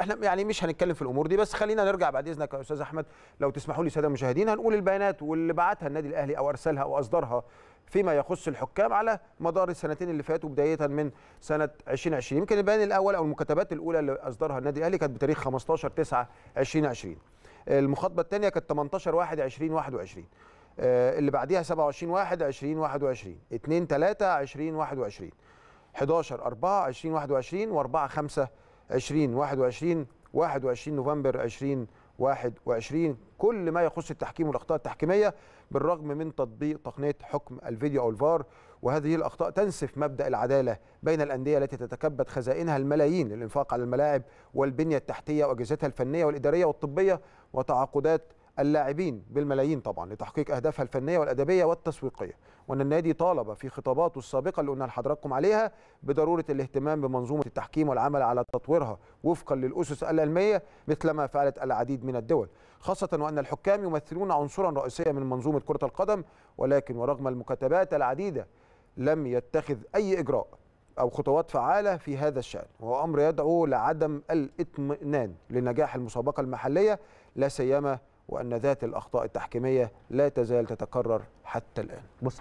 احنا يعني مش هنتكلم في الامور دي بس خلينا نرجع بعد اذنك يا استاذ احمد لو تسمحوا لي ساده المشاهدين هنقول البيانات واللي بعتها النادي الاهلي او ارسلها او اصدرها فيما يخص الحكام على مدار السنتين اللي فاتوا بدايه من سنه 2020 يمكن البيان الاول او المكتبات الاولى اللي اصدرها النادي الاهلي كانت بتاريخ 15 9 2020 المخاطبه الثانيه كانت 18 1 2021 اللي بعديها 27 1 2021 2 3 2021 11 4 2021 و4 5 2021 21 نوفمبر 2021 كل ما يخص التحكيم والاخطاء التحكيميه بالرغم من تطبيق تقنيه حكم الفيديو او الفار وهذه الاخطاء تنسف مبدا العداله بين الانديه التي تتكبد خزائنها الملايين للانفاق على الملاعب والبنيه التحتيه واجهزتها الفنيه والاداريه والطبيه وتعاقدات اللاعبين بالملايين طبعا لتحقيق اهدافها الفنيه والادبيه والتسويقيه وان النادي طالب في خطاباته السابقه اللي قلنا لحضراتكم عليها بضروره الاهتمام بمنظومه التحكيم والعمل على تطويرها وفقا للاسس العلميه مثلما فعلت العديد من الدول خاصه وان الحكام يمثلون عنصرا رئيسيا من منظومه كره القدم ولكن ورغم المكاتبات العديده لم يتخذ اي اجراء أو خطوات فعالة في هذا الشأن وهو أمر يدعو لعدم الاطمئنان لنجاح المسابقة المحلية لا سيما وأن ذات الأخطاء التحكيمية لا تزال تتكرر حتى الآن بص